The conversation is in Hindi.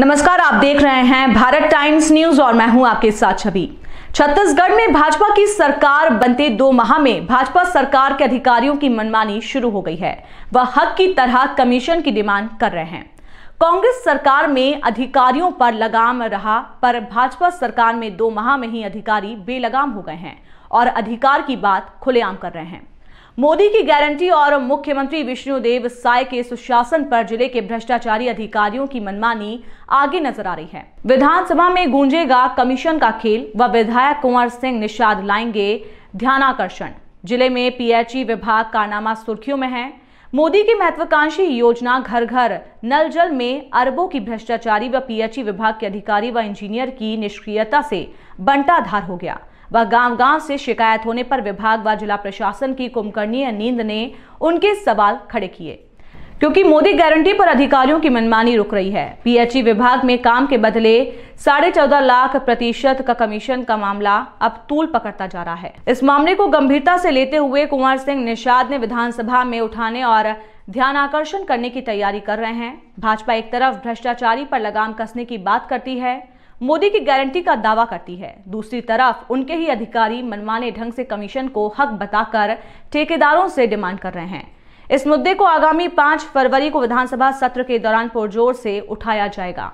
नमस्कार आप देख रहे हैं भारत टाइम्स न्यूज और मैं हूं आपके साथ छवि छत्तीसगढ़ में भाजपा की सरकार बनते दो माह में भाजपा सरकार के अधिकारियों की मनमानी शुरू हो गई है वह हक की तरह कमीशन की डिमांड कर रहे हैं कांग्रेस सरकार में अधिकारियों पर लगाम रहा पर भाजपा सरकार में दो माह में ही अधिकारी बेलगाम हो गए हैं और अधिकार की बात खुलेआम कर रहे हैं मोदी की गारंटी और मुख्यमंत्री विष्णुदेव साय के सुशासन पर जिले के भ्रष्टाचारी अधिकारियों की मनमानी आगे नजर आ रही है विधानसभा में गूंजेगा कमीशन का खेल व विधायक कुंवर सिंह निषाद लाएंगे ध्यानाकर्षण जिले में पीएचई विभाग कारनामा सुर्खियों में है मोदी की महत्वाकांक्षी योजना घर घर नल जल में अरबों की भ्रष्टाचारी व पीएचई विभाग के अधिकारी व इंजीनियर की निष्क्रियता से बंटाधार हो गया व गांव-गांव से शिकायत होने पर विभाग व जिला प्रशासन की कुंभकर्णीय नींद ने उनके सवाल खड़े किए क्योंकि मोदी गारंटी पर अधिकारियों की मनमानी रुक रही है पीएचई विभाग में काम के बदले साढ़े चौदह लाख प्रतिशत का कमीशन का मामला अब तूल पकड़ता जा रहा है इस मामले को गंभीरता से लेते हुए कुंवर सिंह निषाद ने विधानसभा में उठाने और ध्यान आकर्षण करने की तैयारी कर रहे हैं भाजपा एक तरफ भ्रष्टाचारी पर लगाम कसने की बात करती है मोदी की गारंटी का दावा करती है दूसरी तरफ उनके ही अधिकारी मनमाने ढंग से कमीशन को हक बताकर ठेकेदारों से डिमांड कर रहे हैं इस मुद्दे को आगामी पांच फरवरी को विधानसभा सत्र के दौरान पुरजोर से उठाया जाएगा